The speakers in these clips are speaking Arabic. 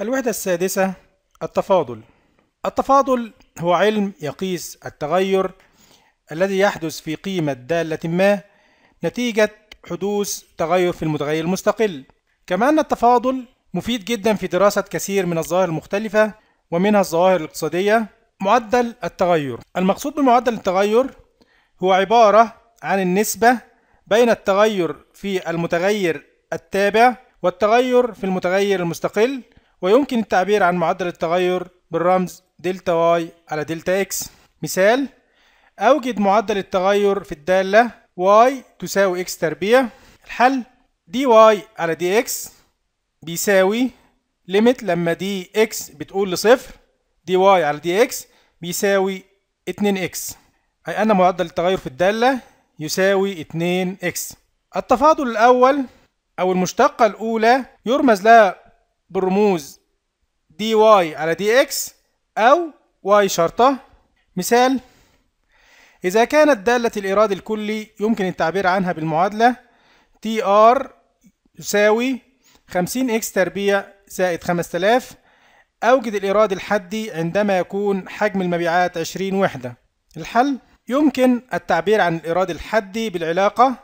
الوحدة السادسة التفاضل التفاضل هو علم يقيس التغير الذي يحدث في قيمة دالة ما نتيجة حدوث تغير في المتغير المستقل كما أن التفاضل مفيد جدا في دراسة كثير من الظواهر المختلفة ومنها الظواهر الاقتصادية معدل التغير المقصود بمعدل التغير هو عبارة عن النسبة بين التغير في المتغير التابع والتغير في المتغير المستقل ويمكن التعبير عن معدل التغير بالرمز دلتا واي على دلتا اكس مثال أوجد معدل التغير في الدالة y تساوي اكس تربيع الحل دي واي على دي اكس بيساوي ليميت لما دي x بتقول لصفر دي واي على دي اكس بيساوي 2x أي أن معدل التغير في الدالة يساوي 2x التفاضل الأول أو المشتقة الأولى يرمز لها بالرموز دي واي على دي اكس أو واي شرطة مثال إذا كانت دالة الإيراد الكلي يمكن التعبير عنها بالمعادلة تي آر يساوي 50 إكس تربيع زائد 5000 أوجد الإيراد الحدي عندما يكون حجم المبيعات 20 وحدة الحل يمكن التعبير عن الإيراد الحدي بالعلاقة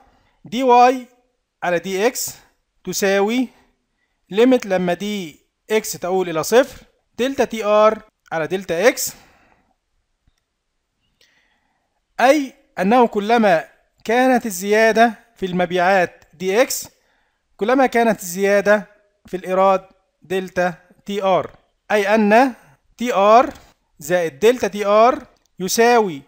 دي واي على دي إكس تساوي ليميت لما دي اكس تؤول الى صفر دلتا تي ار على دلتا اكس اي انه كلما كانت الزياده في المبيعات دي اكس كلما كانت الزياده في الايراد دلتا تي ار اي ان تي ار زائد دلتا تي ار يساوي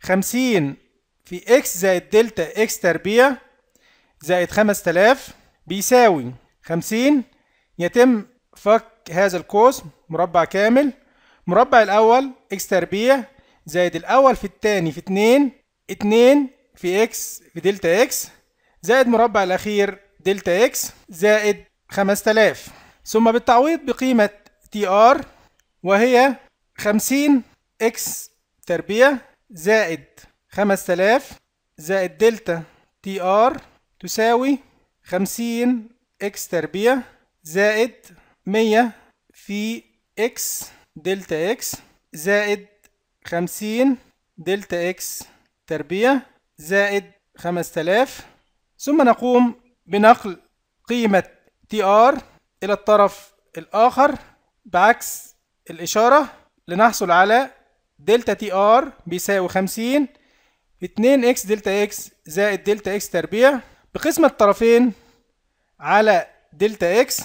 خمسين في اكس زائد دلتا اكس تربيع زائد خمس تلاف بيساوي خمسين يتم فك هذا القوس مربع كامل مربع الأول إكس تربيع زائد الأول في الثاني في 2 2 في إكس في دلتا إكس زائد مربع الأخير دلتا إكس زائد 5000 ثم بالتعويض بقيمة تي آر وهي 50 إكس تربيع زائد 5000 زائد دلتا تي آر تساوي 50 إكس تربيع زائد 100 في x دلتا x زائد 50 دلتا x تربيع زائد 5000 ثم نقوم بنقل قيمة تي ار إلى الطرف الآخر بعكس الإشارة لنحصل على دلتا تي ار بيساوي 50 في 2 x دلتا x زائد دلتا x تربيع بقسمة الطرفين على دلتا اكس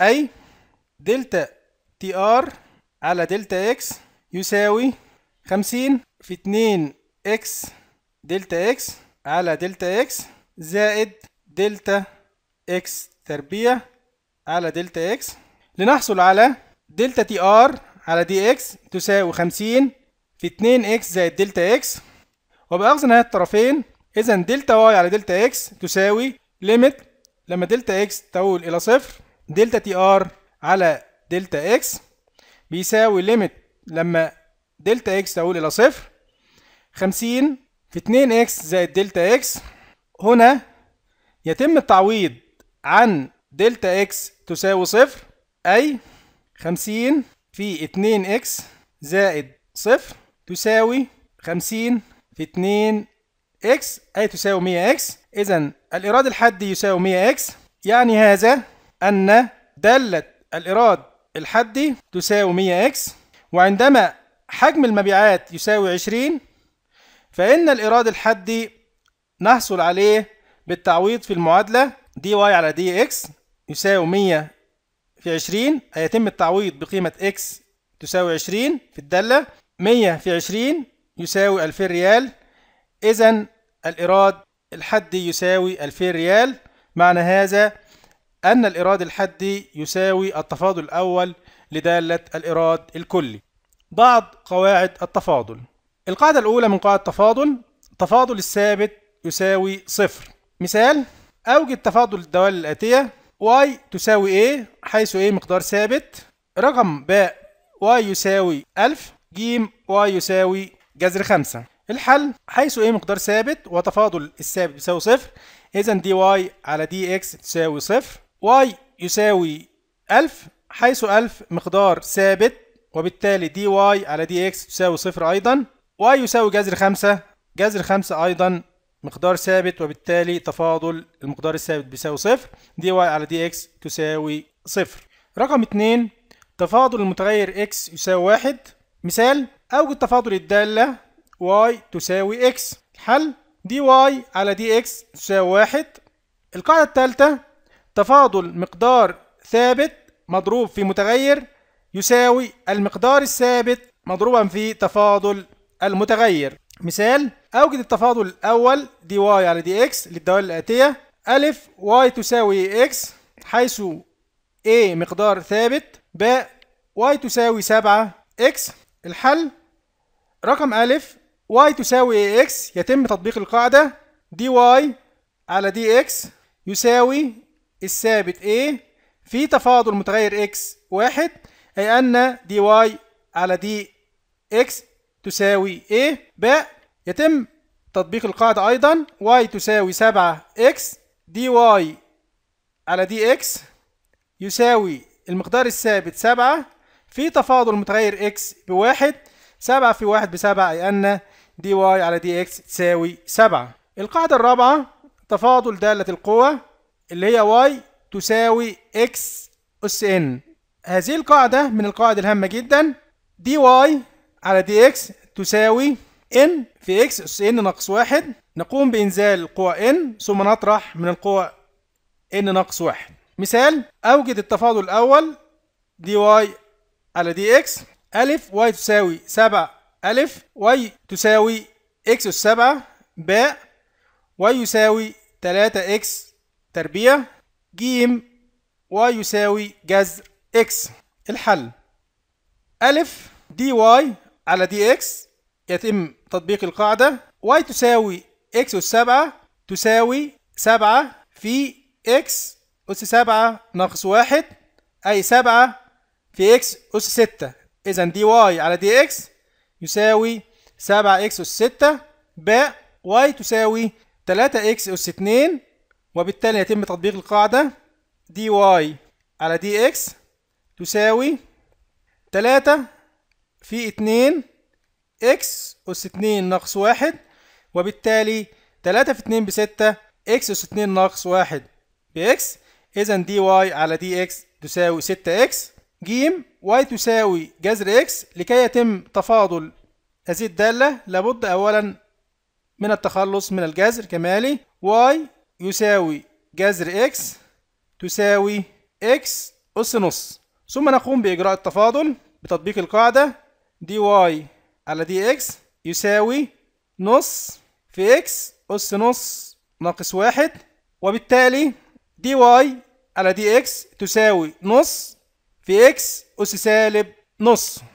اي دلتا تي ار على دلتا اكس يساوي خمسين في اتنين اكس دلتا اكس على دلتا اكس زائد دلتا اكس تربيع على دلتا اكس لنحصل على دلتا تي ار على دي اكس تساوي خمسين في اتنين اكس زائد دلتا اكس وبأخذ نهاية الطرفين إذا دلتا واي على دلتا اكس تساوي ليميت لما دلتا اكس تؤول الى صفر دلتا تي ار على دلتا اكس بيساوي ليميت لما دلتا اكس تؤول الى صفر 50 في 2 اكس زائد دلتا اكس هنا يتم التعويض عن دلتا اكس تساوي صفر اي 50 في 2 اكس زائد صفر تساوي 50 في 2 اكس اي تساوي 100 اكس إذا الإيراد الحدي يساوي 100 x يعني هذا أن دالة الإيراد الحدي تساوي 100 x وعندما حجم المبيعات يساوي 20 فإن الإيراد الحدي نحصل عليه بالتعويض في المعادلة دي واي على دي اكس يساوي 100 في 20 هيتم التعويض بقيمة اكس تساوي 20 في الدالة 100 في 20 يساوي 2000 ريال إذا الإيراد الحدي يساوي 2000 ريال معنى هذا أن الإيراد الحدي يساوي التفاضل الأول لدالة الإيراد الكلي بعض قواعد التفاضل القاعدة الأولى من قواعد التفاضل تفاضل الثابت يساوي صفر مثال أوجد تفاضل الدوال الآتية y تساوي a حيث a مقدار ثابت رقم باء y يساوي 1000 ج y يساوي جذر 5 الحل حيث ايه مقدار ثابت وتفاضل الثابت بيساوي صفر اذا دي واي على دي اكس تساوي صفر واي يساوي 1000 حيث 1000 مقدار ثابت وبالتالي دي واي على دي اكس تساوي صفر ايضا واي يساوي جذر خمسة جذر خمسة ايضا مقدار ثابت وبالتالي تفاضل المقدار الثابت بيساوي صفر دي واي على دي اكس تساوي صفر رقم 2 تفاضل المتغير اكس يساوي واحد مثال اوجد تفاضل الدالة واي تساوي اكس الحل دي واي على دي اكس تساوي واحد القاعدة الثالثة تفاضل مقدار ثابت مضروب في متغير يساوي المقدار الثابت مضروبا في تفاضل المتغير مثال أوجد التفاضل الأول دي واي على دي اكس للدوال الآتية ألف واي تساوي اكس حيث A مقدار ثابت ب واي تساوي سبعة اكس الحل رقم ألف y تساوي ax يتم تطبيق القاعدة dy على dx يساوي الثابت a في تفاضل متغير x واحد أي أن dy على dx تساوي a باء يتم تطبيق القاعدة أيضا y تساوي 7x dy على dx يساوي المقدار الثابت 7 في تفاضل متغير x بواحد 7 في 1 7 أي أن دي واي على دي اكس تساوي 7 القاعدة الرابعة تفاضل دالة القوة اللي هي واي تساوي اكس اس ان هذه القاعدة من القواعد الهامة جدا دي واي على دي اكس تساوي ان في اكس اس ان ناقص واحد نقوم بإنزال قوى ان ثم نطرح من القوى ان ناقص واحد مثال أوجد التفاضل الأول دي واي على دي اكس ألف واي تساوي 7 ألف واي تساوي x أس سبعة باء واي يساوي تلاتة x تربيع ج واي يساوي جذر x الحل أ دي واي على دي إكس يتم تطبيق القاعدة واي تساوي إكس أس سبعة تساوي سبعة في x أس سبعة ناقص واحد أي سبعة في إكس أس ستة إذا دي واي على دي إكس يساوي 7 اكس اس 6 ب واي تساوي 3 اكس اس 2 وبالتالي يتم تطبيق القاعدة دي واي على دي اكس تساوي 3 في 2 اكس اس 2 ناقص 1 وبالتالي 3 في 2 6 اكس اس 2 ناقص 1 باكس اذا دي واي على دي اكس تساوي 6 اكس جيم y تساوي جذر x لكي يتم تفاضل هذه الدالة لابد أولا من التخلص من الجذر كمالي y يساوي جذر x تساوي x أس نص ثم نقوم بإجراء التفاضل بتطبيق القاعدة دي واي على دي اكس يساوي نص في x أس نص ناقص واحد وبالتالي دي واي على دي اكس تساوي نص في x أس سالب نص